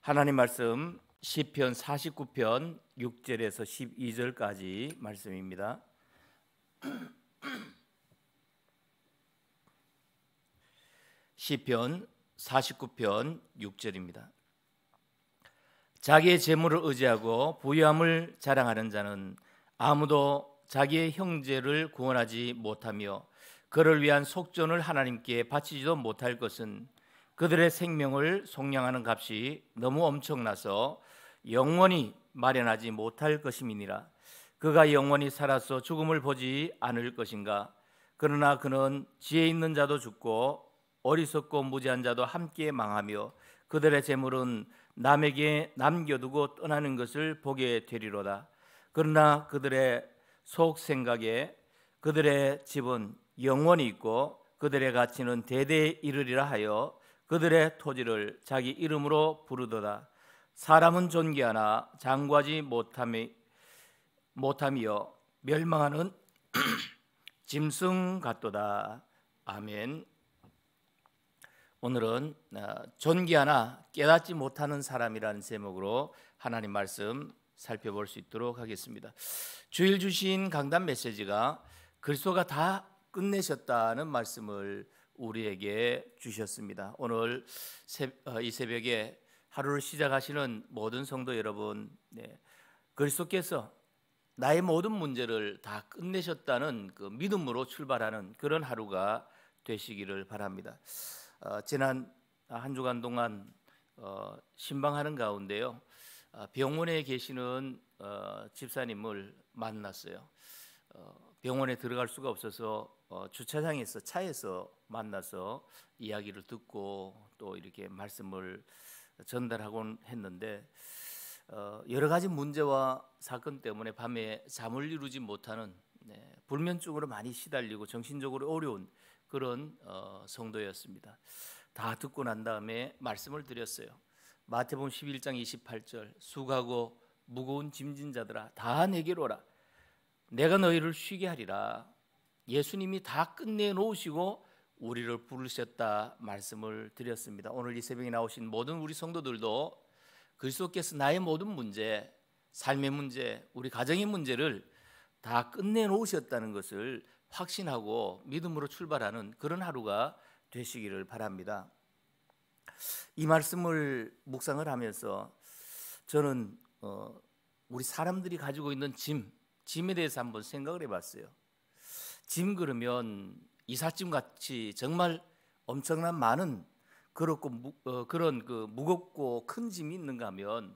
하나님 말씀 시편 49편 6절에서 12절까지 말씀입니다. 시편 49편 6절입니다. 자기의 재물을 의지하고 부유함을 자랑하는 자는 아무도 자기의 형제를 구원하지 못하며 그를 위한 속전을 하나님께 바치지도 못할 것은 그들의 생명을 속량하는 값이 너무 엄청나서 영원히 마련하지 못할 것임이니라. 그가 영원히 살아서 죽음을 보지 않을 것인가? 그러나 그는 지혜 있는 자도 죽고 어리석고 무지한 자도 함께 망하며 그들의 재물은 남에게 남겨두고 떠나는 것을 보게 되리로다. 그러나 그들의 속 생각에 그들의 집은 영원히 있고 그들의 가치는 대대에 이르리라 하여 그들의 토지를 자기 이름으로 부르더라 사람은 존귀하나 장구하지 못함이 못함이여 멸망하는 짐승 같도다 아멘 오늘은 어, 존귀하나 깨닫지 못하는 사람이라는 제목으로 하나님 말씀 살펴볼 수 있도록 하겠습니다. 주일 주신 강단 메시지가 글소가 다 끝내셨다는 말씀을 우리에게 주셨습니다. 오늘 어, 이 새벽에 하루를 시작하시는 모든 성도 여러분, 네, 그리스도께서 나의 모든 문제를 다 끝내셨다는 그 믿음으로 출발하는 그런 하루가 되시기를 바랍니다. 어, 지난 한 주간 동안 어, 신방하는 가운데요, 아, 병원에 계시는 어, 집사님을 만났어요. 어, 병원에 들어갈 수가 없어서 어, 주차장에서 차에서 만나서 이야기를 듣고 또 이렇게 말씀을 전달하곤 했는데 어, 여러 가지 문제와 사건 때문에 밤에 잠을 이루지 못하는 네, 불면증으로 많이 시달리고 정신적으로 어려운 그런 어, 성도였습니다. 다 듣고 난 다음에 말씀을 드렸어요. 마태복음 11장 28절 수고하고 무거운 짐진 자들아 다 내게로 오라 내가 너희를 쉬게 하리라. 예수님이 다 끝내놓으시고 우리를 부르셨다 말씀을 드렸습니다. 오늘 이 새벽에 나오신 모든 우리 성도들도 그리스도께서 나의 모든 문제, 삶의 문제, 우리 가정의 문제를 다 끝내놓으셨다는 것을 확신하고 믿음으로 출발하는 그런 하루가 되시기를 바랍니다. 이 말씀을 묵상을 하면서 저는 어, 우리 사람들이 가지고 있는 짐, 짐에 대해서 한번 생각을 해봤어요. 짐 그러면 이삿짐 같이 정말 엄청난 많은 그렇고 무, 어, 그런 그 무겁고 큰 짐이 있는가 하면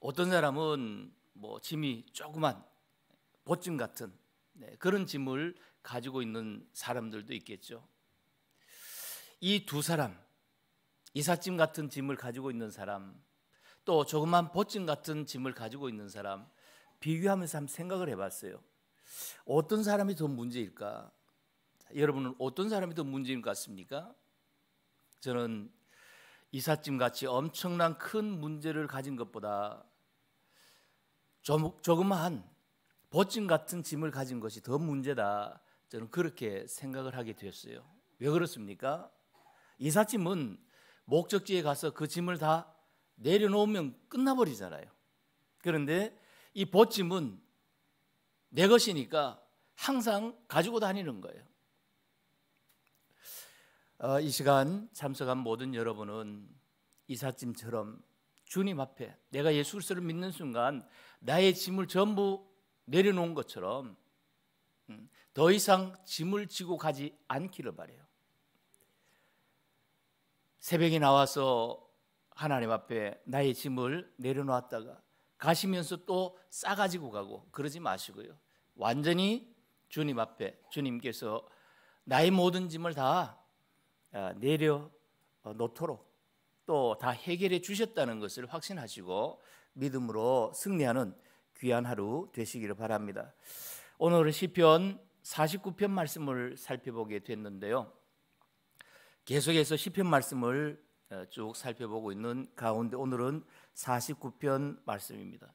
어떤 사람은 뭐 짐이 조그만 보증 같은 네, 그런 짐을 가지고 있는 사람들도 있겠죠. 이 두 사람 이삿짐 같은 짐을 가지고 있는 사람 또 조그만 보증 같은 짐을 가지고 있는 사람 비교하면서 한번 생각을 해봤어요. 어떤 사람이 더 문제일까? 여러분은 어떤 사람이 더 문제인 것 같습니까? 저는 이삿짐 같이 엄청난 큰 문제를 가진 것보다 좀, 조그마한 보증 같은 짐을 가진 것이 더 문제다. 저는 그렇게 생각을 하게 되었어요. 왜 그렇습니까? 이삿짐은 목적지에 가서 그 짐을 다 내려놓으면 끝나버리잖아요. 그런데 이 보침은 내 것이니까 항상 가지고 다니는 거예요. 어, 이 시간 참석한 모든 여러분은 이삿짐처럼 주님 앞에 내가 예수 그리스도를 믿는 순간 나의 짐을 전부 내려놓은 것처럼 음, 더 이상 짐을 지고 가지 않기를 바래요. 새벽에 나와서 하나님 앞에 나의 짐을 내려놓았다가 가시면서 또 싸가지고 가고 그러지 마시고요. 완전히 주님 앞에 주님께서 나의 모든 짐을 다 아, 내려 어, 놓도록 또 다 해결해 주셨다는 것을 확신하시고 믿음으로 승리하는 귀한 하루 되시기를 바랍니다. 오늘은 시편 49편 말씀을 살펴보게 됐는데요. 계속해서 시편 말씀을 어, 쭉 살펴보고 있는 가운데 오늘은 49편 말씀입니다.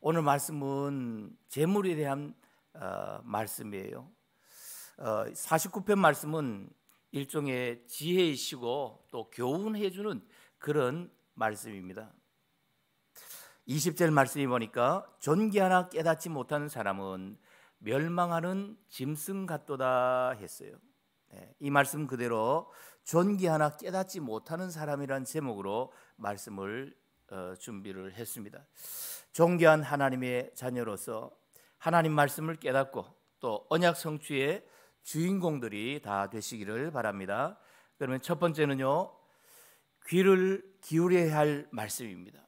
오늘 말씀은 재물에 대한 어, 말씀이에요. 어, 49편 말씀은 일종의 지혜이시고 또 교훈해주는 그런 말씀입니다. 20절 말씀이 보니까 존귀 하나 깨닫지 못하는 사람은 멸망하는 짐승 같도다 했어요. 네, 이 말씀 그대로 존귀 하나 깨닫지 못하는 사람이란 제목으로 말씀을 어, 준비를 했습니다. 존귀한 하나님의 자녀로서 하나님 말씀을 깨닫고 또 언약 성취의 주인공들이 다 되시기를 바랍니다. 그러면 첫 번째는요. 귀를 기울여야 할 말씀입니다.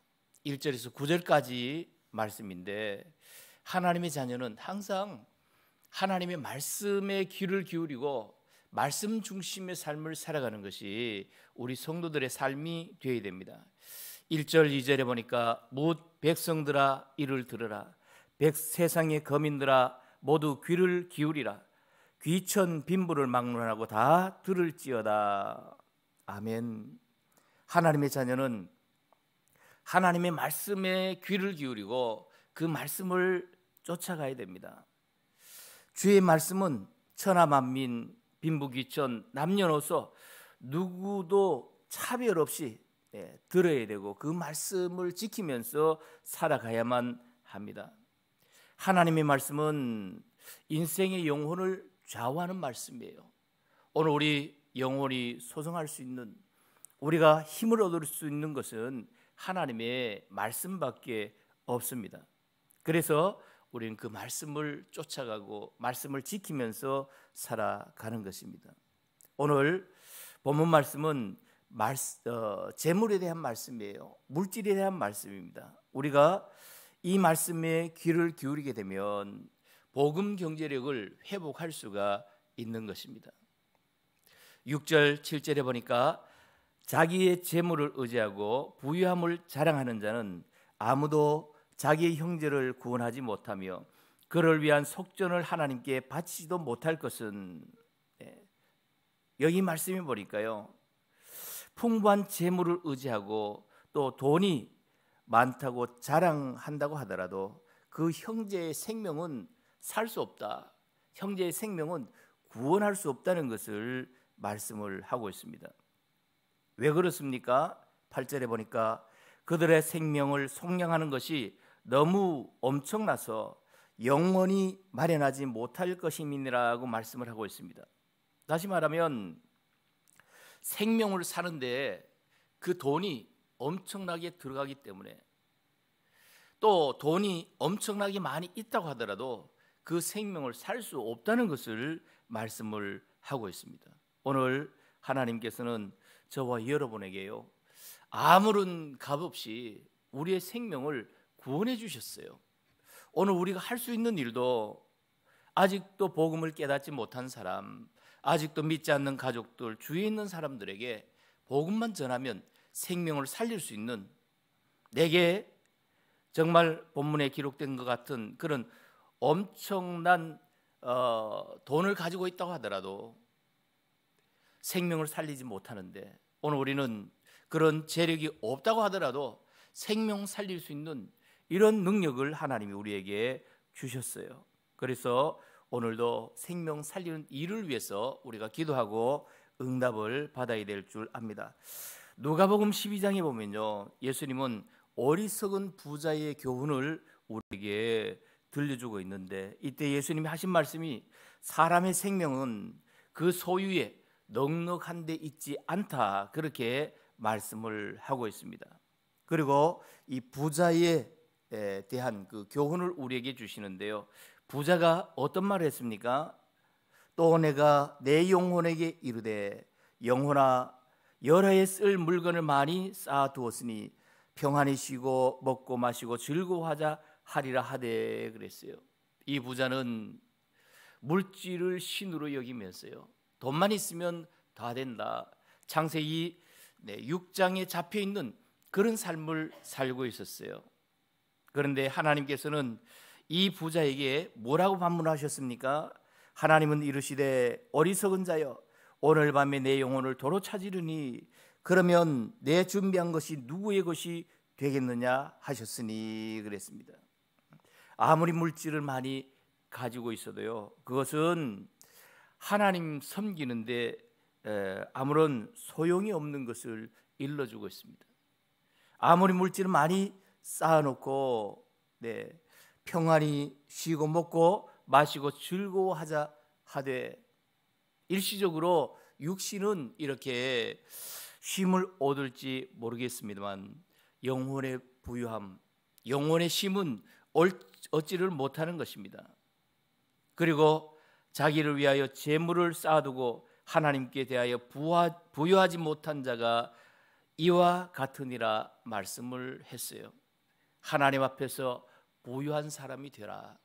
1절에서 9절까지 말씀인데 하나님의 자녀는 항상 하나님의 말씀에 귀를 기울이고 말씀 중심의 삶을 살아가는 것이 우리 성도들의 삶이 되어야 됩니다. 1절 2절에 보니까 못 백성들아 이를 들으라 백 세상의 거민들아 모두 귀를 기울이라 귀천 빈부를 막론하고 다 들을지어다 아멘 하나님의 자녀는 하나님의 말씀에 귀를 기울이고 그 말씀을 쫓아가야 됩니다 주의 말씀은 천하 만민 빈부귀천 남녀노소 누구도 차별 없이 예, 들어야 되고 그 말씀을 지키면서 살아가야만 합니다. 하나님의 말씀은 인생의 영혼을 좌우하는 말씀이에요. 오늘 우리 영혼이 소성할 수 있는 우리가 힘을 얻을 수 있는 것은 하나님의 말씀밖에 없습니다. 그래서 우리는 그 말씀을 쫓아가고 말씀을 지키면서 살아가는 것입니다. 오늘 본문 말씀은 말, 어, 재물에 대한 말씀이에요. 물질에 대한 말씀입니다. 우리가 이 말씀에 귀를 기울이게 되면 복음 경제력을 회복할 수가 있는 것입니다. 6절, 7절에 보니까 자기의 재물을 의지하고 부유함을 자랑하는 자는 아무도 자기의 형제를 구원하지 못하며 그를 위한 속전을 하나님께 바치지도 못할 것은 예, 여기 말씀이 보니까요. 풍부한 재물을 의지하고 또 돈이 많다고 자랑한다고 하더라도 그 형제의 생명은 살 수 없다. 형제의 생명은 구원할 수 없다는 것을 말씀을 하고 있습니다. 왜 그렇습니까? 8절에 보니까 그들의 생명을 속량하는 것이 너무 엄청나서 영원히 마련하지 못할 것임이라고 말씀을 하고 있습니다. 다시 말하면 생명을 사는데 그 돈이 엄청나게 들어가기 때문에 또 돈이 엄청나게 많이 있다고 하더라도 그 생명을 살 수 없다는 것을 말씀을 하고 있습니다. 오늘 하나님께서는 저와 여러분에게요 아무런 값 없이 우리의 생명을 구원해 주셨어요. 오늘 우리가 할 수 있는 일도 아직도 복음을 깨닫지 못한 사람, 아직도 믿지 않는 가족들, 주위에 있는 사람들에게 복음만 전하면 생명을 살릴 수 있는 내게 정말 본문에 기록된 것 같은 그런 엄청난 어, 돈을 가지고 있다고 하더라도 생명을 살리지 못하는데 오늘 우리는 그런 재력이 없다고 하더라도 생명 살릴 수 있는 이런 능력을 하나님이 우리에게 주셨어요. 그래서 오늘도 생명 살리는 일을 위해서 우리가 기도하고 응답을 받아야 될 줄 압니다. 누가복음 12장에 보면요. 예수님은 어리석은 부자의 교훈을 우리에게 들려주고 있는데 이때 예수님이 하신 말씀이 사람의 생명은 그 소유에 넉넉한데 있지 않다 그렇게 말씀을 하고 있습니다. 그리고 이 부자의 대한 그 교훈을 우리에게 주시는데요. 부자가 어떤 말을 했습니까? 또 내가 내 영혼에게 이르되 영혼아 열하에 쓸 물건을 많이 쌓아두었으니 평안히 쉬고 먹고 마시고 즐거워하자 하리라 하되 그랬어요. 이 부자는 물질을 신으로 여기면서요. 돈만 있으면 다 된다. 창세기 6장에 잡혀 있는 그런 삶을 살고 있었어요. 그런데 하나님께서는 이 부자에게 뭐라고 반문하셨습니까? 하나님은 이르시되 어리석은 자여 오늘 밤에 내 영혼을 도로 찾으리니 그러면 내 준비한 것이 누구의 것이 되겠느냐 하셨으니 그랬습니다. 아무리 물질을 많이 가지고 있어도요. 그것은 하나님 섬기는데 아무런 소용이 없는 것을 일러주고 있습니다. 아무리 물질을 많이 쌓아놓고 네, 평안히 쉬고 먹고 마시고 즐거워하자 하되 일시적으로 육신은 이렇게 쉼을 얻을지 모르겠습니다만 영혼의 부유함, 영혼의 쉼은 얻지를 못하는 것입니다. 그리고 자기를 위하여 재물을 쌓아두고 하나님께 대하여 부유하지 못한 자가 이와 같으니라 말씀을 했어요. 하나님 앞에서 부유한 사람이 되라.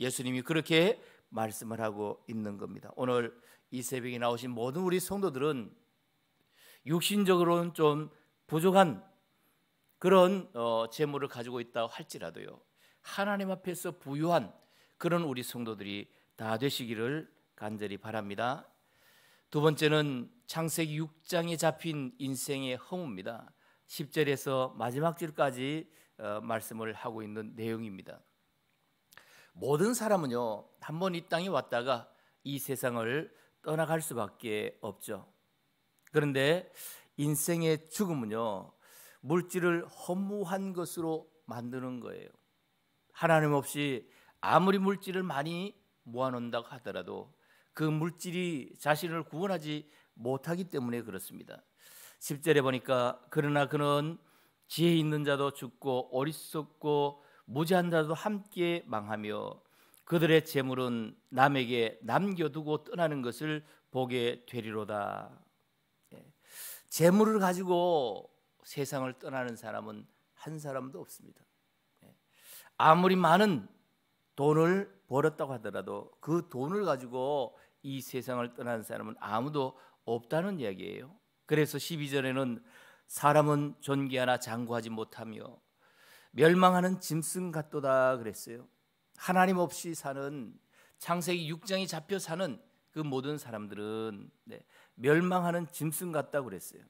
예수님이 그렇게 말씀을 하고 있는 겁니다. 오늘 이 새벽에 나오신 모든 우리 성도들은 육신적으로는 좀 부족한 그런 어, 재물을 가지고 있다 할지라도요. 하나님 앞에서 부유한 그런 우리 성도들이 다 되시기를 간절히 바랍니다. 두 번째는 창세기 6장에 잡힌 인생의 허무입니다. 10절에서 마지막 줄까지 어, 말씀을 하고 있는 내용입니다. 모든 사람은요 한 번 이 땅에 왔다가 이 세상을 떠나갈 수밖에 없죠. 그런데 인생의 죽음은요 물질을 허무한 것으로 만드는 거예요. 하나님 없이 아무리 물질을 많이 모아놓는다고 하더라도 그 물질이 자신을 구원하지 못하기 때문에 그렇습니다. 10절에 보니까 그러나 그는 지혜 있는 자도 죽고 어리석고 무지한 자도 함께 망하며 그들의 재물은 남에게 남겨두고 떠나는 것을 보게 되리로다. 예. 재물을 가지고 세상을 떠나는 사람은 한 사람도 없습니다. 예. 아무리 많은 돈을 벌었다고 하더라도 그 돈을 가지고 이 세상을 떠나는 사람은 아무도 없다는 이야기예요. 그래서 12절에는 사람은 존귀하나 장구하지 못하며 멸망하는 짐승 같도다 그랬어요. 하나님 없이 사는 창세기 6장이 잡혀 사는 그 모든 사람들은 네, 멸망하는 짐승 같다고 그랬어요.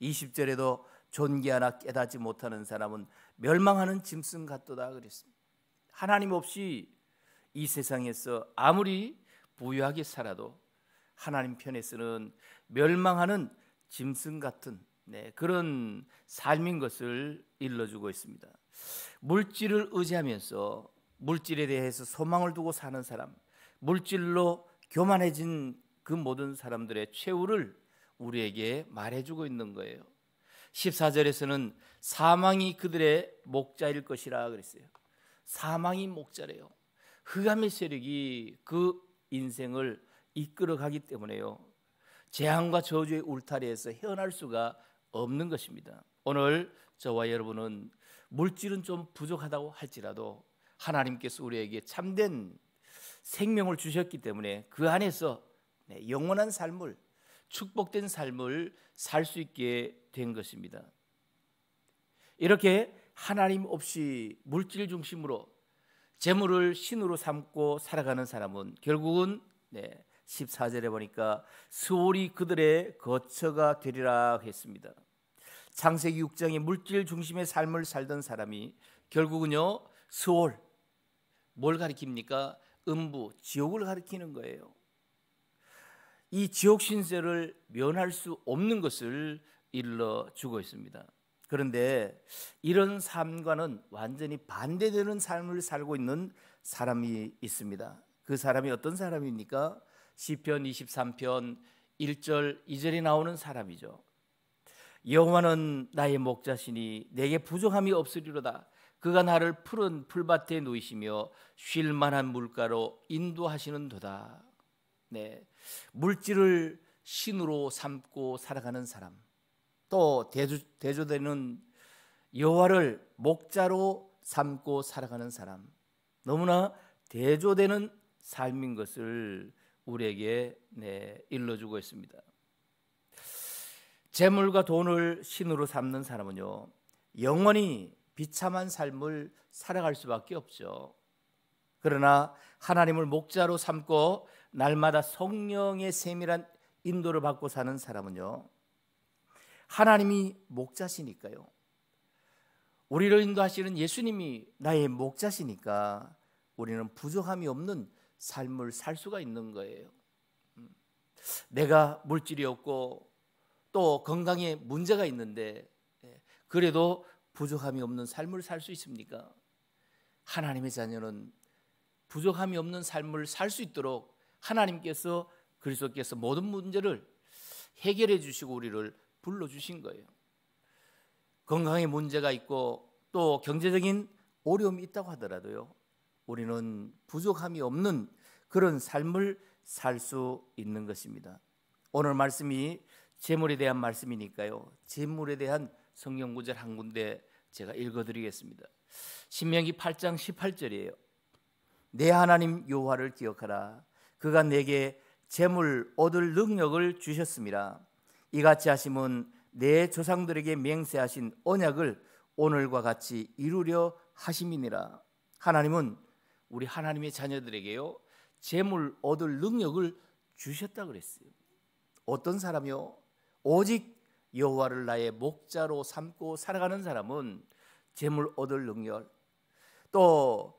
20절에도 존귀하나 깨닫지 못하는 사람은 멸망하는 짐승 같도다 그랬습니다. 하나님 없이 이 세상에서 아무리 부유하게 살아도 하나님 편에서는 멸망하는 짐승 같은 네, 그런 삶인 것을 일러주고 있습니다. 물질을 의지하면서 물질에 대해서 소망을 두고 사는 사람, 물질로 교만해진 그 모든 사람들의 최후를 우리에게 말해주고 있는 거예요. 14절에서는 사망이 그들의 목자일 것이라 그랬어요. 사망이 목자래요. 흑암의 세력이 그 인생을 이끌어가기 때문에요. 재앙과 저주의 울타리에서 헤어날 수가 없는 것입니다. 오늘 저와 여러분은 물질은 좀 부족하다고 할지라도 하나님께서 우리에게 참된 생명을 주셨기 때문에 그 안에서 네, 영원한 삶을 축복된 삶을 살 수 있게 된 것입니다. 이렇게 하나님 없이 물질 중심으로 재물을 신으로 삼고 살아가는 사람은 결국은 네, 14절에 보니까 수월이 그들의 거처가 되리라 했습니다. 창세기 6장의 물질 중심의 삶을 살던 사람이 결국은요 스월 뭘 가리킵니까? 음부 지옥을 가리키는 거예요. 이 지옥 신세를 면할 수 없는 것을 일러 주고 있습니다. 그런데 이런 삶과는 완전히 반대되는 삶을 살고 있는 사람이 있습니다. 그 사람이 어떤 사람입니까? 시편 23편 1절 2절에 나오는 사람이죠. 여호와는 나의 목자시니 내게 부족함이 없으리로다. 그가 나를 푸른 풀밭에 놓이시며 쉴 만한 물가로 인도하시는도다. 네. 물질을 신으로 삼고 살아가는 사람. 또 대조, 대조되는 여호와를 목자로 삼고 살아가는 사람. 너무나 대조되는 삶인 것을 우리에게 네, 일러주고 있습니다. 재물과 돈을 신으로 삼는 사람은요, 영원히 비참한 삶을 살아갈 수밖에 없죠. 그러나 하나님을 목자로 삼고 날마다 성령의 세밀한 인도를 받고 사는 사람은요, 하나님이 목자시니까요. 우리를 인도하시는 예수님이 나의 목자시니까 우리는 부족함이 없는 삶을 살 수가 있는 거예요. 음. 내가 물질이 없고 또 건강에 문제가 있는데 예, 그래도 부족함이 없는 삶을 살 수 있습니까? 하나님의 자녀는 부족함이 없는 삶을 살 수 있도록 하나님께서 그리스도께서 모든 문제를 해결해 주시고 우리를 불러 주신 거예요. 건강에 문제가 있고 또 경제적인 어려움이 있다고 하더라도요. 우리는 부족함이 없는 그런 삶을 살 수 있는 것입니다. 오늘 말씀이 재물에 대한 말씀이니까요. 재물에 대한 성경 구절 한 군데 제가 읽어드리겠습니다. 신명기 8장 18절이에요. 내 하나님 여호와를 기억하라. 그가 내게 재물 얻을 능력을 주셨습니다. 이같이 하심은 내 조상들에게 맹세하신 언약을 오늘과 같이 이루려 하심이니라. 하나님은 우리 하나님의 자녀들에게요 재물 얻을 능력을 주셨다 그랬어요. 어떤 사람이요? 오직 여호와를 나의 목자로 삼고 살아가는 사람은 재물 얻을 능력 또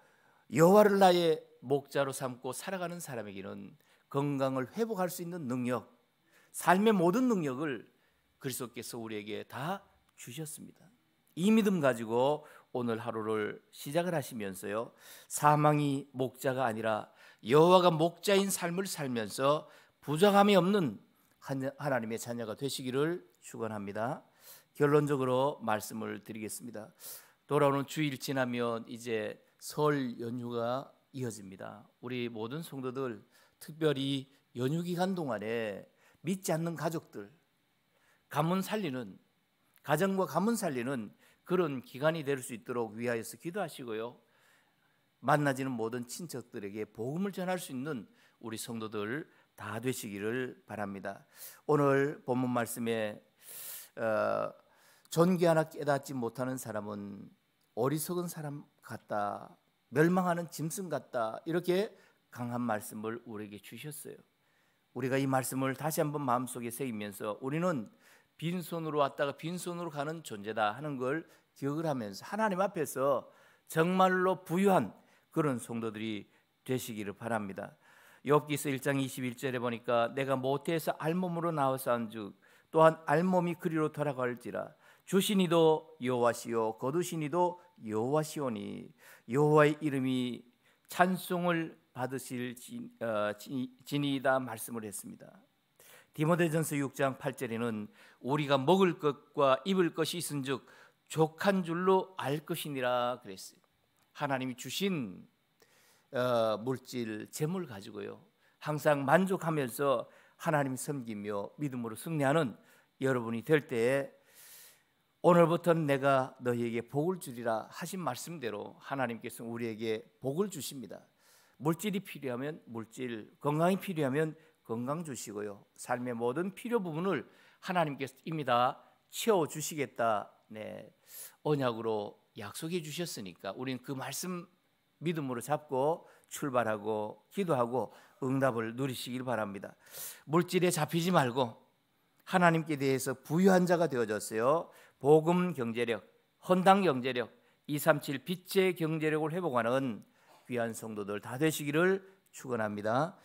여호와를 나의 목자로 삼고 살아가는 사람에게는 건강을 회복할 수 있는 능력 삶의 모든 능력을 그리스도께서 우리에게 다 주셨습니다. 이 믿음 가지고 오늘 하루를 시작을 하시면서요. 사망이 목자가 아니라 여호와가 목자인 삶을 살면서 부정함이 없는 하나님의 자녀가 되시기를 축원합니다. 결론적으로 말씀을 드리겠습니다. 돌아오는 주일 지나면 이제 설 연휴가 이어집니다. 우리 모든 성도들 특별히 연휴 기간 동안에 믿지 않는 가족들 가문 살리는 가정과 가문 살리는 그런 기간이 될 수 있도록 위하여서 기도하시고요. 만나지는 모든 친척들에게 복음을 전할 수 있는 우리 성도들 다 되시기를 바랍니다. 오늘 본문 말씀에 어, 존귀 하나 깨닫지 못하는 사람은 어리석은 사람 같다, 멸망하는 짐승 같다 이렇게 강한 말씀을 우리에게 주셨어요. 우리가 이 말씀을 다시 한번 마음속에 새기면서 우리는 빈손으로 왔다가 빈손으로 가는 존재다 하는 걸 기억을 하면서 하나님 앞에서 정말로 부유한 그런 성도들이 되시기를 바랍니다. 엽기서 1장 21절에 보니까 내가 모태에서 알몸으로 나왔사온즉 또한 알몸이 그리로 돌아갈지라 주신이도 여호와시요 거두신이도 여호와시오니 여호와의 이름이 찬송을 받으실 진, 어, 진이다 말씀을 했습니다. 디모데전서 6장 8절에는 우리가 먹을 것과 입을 것이 있은즉 족한 줄로 알 것이니라 그랬어요. 하나님이 주신 어, 물질, 재물 가지고요. 항상 만족하면서 하나님 섬기며 믿음으로 승리하는 여러분이 될 때에 오늘부터는 내가 너희에게 복을 주리라 하신 말씀대로 하나님께서 우리에게 복을 주십니다. 물질이 필요하면 물질, 건강이 필요하면 건강 주시고요. 삶의 모든 필요 부분을 하나님께서 이미 다 채워 주시겠다. 네. 언약으로 약속해 주셨으니까 우리는 그 말씀 믿음으로 잡고 출발하고 기도하고 응답을 누리시길 바랍니다. 물질에 잡히지 말고 하나님께 대해서 부유한 자가 되어졌어요. 복음 경제력, 헌당 경제력, 237 빛의 경제력을 회복하는 귀한 성도들 다 되시기를 축원합니다.